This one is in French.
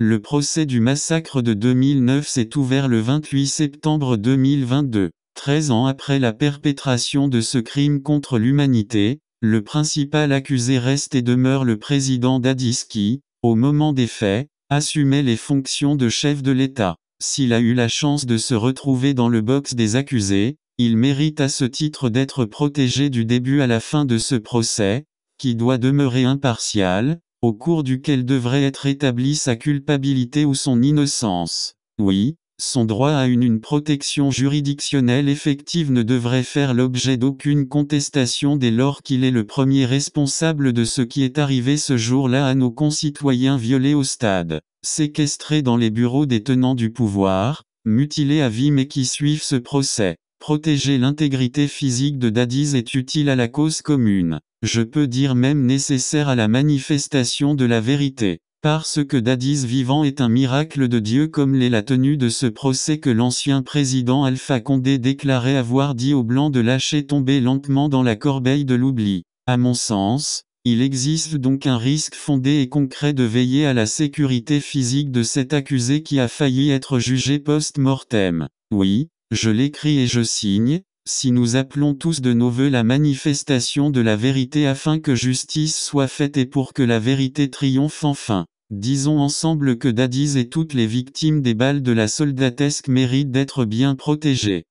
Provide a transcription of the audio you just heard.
Le procès du massacre de 2009 s'est ouvert le 28 septembre 2022. 13 ans après la perpétration de ce crime contre l'humanité, le principal accusé reste et demeure le président Dadis qui, au moment des faits, assumait les fonctions de chef de l'État. S'il a eu la chance de se retrouver dans le box des accusés, il mérite à ce titre d'être protégé du début à la fin de ce procès, qui doit demeurer impartial, au cours duquel devrait être établie sa culpabilité ou son innocence. Oui, son droit à une, protection juridictionnelle effective ne devrait faire l'objet d'aucune contestation dès lors qu'il est le premier responsable de ce qui est arrivé ce jour-là à nos concitoyens violés au stade, séquestrés dans les bureaux des tenants du pouvoir, mutilés à vie mais qui suivent ce procès. Protéger l'intégrité physique de Dadis est utile à la cause commune. Je peux dire même nécessaire à la manifestation de la vérité. Parce que Dadis vivant est un miracle de Dieu comme l'est la tenue de ce procès que l'ancien président Alpha Condé déclarait avoir dit aux Blancs de lâcher tomber lentement dans la corbeille de l'oubli. À mon sens, il existe donc un risque fondé et concret de veiller à la sécurité physique de cet accusé qui a failli être jugé post-mortem. Oui, je l'écris et je signe, si nous appelons tous de nos voeux la manifestation de la vérité afin que justice soit faite et pour que la vérité triomphe enfin. Disons ensemble que Dadis et toutes les victimes des balles de la soldatesque méritent d'être bien protégées.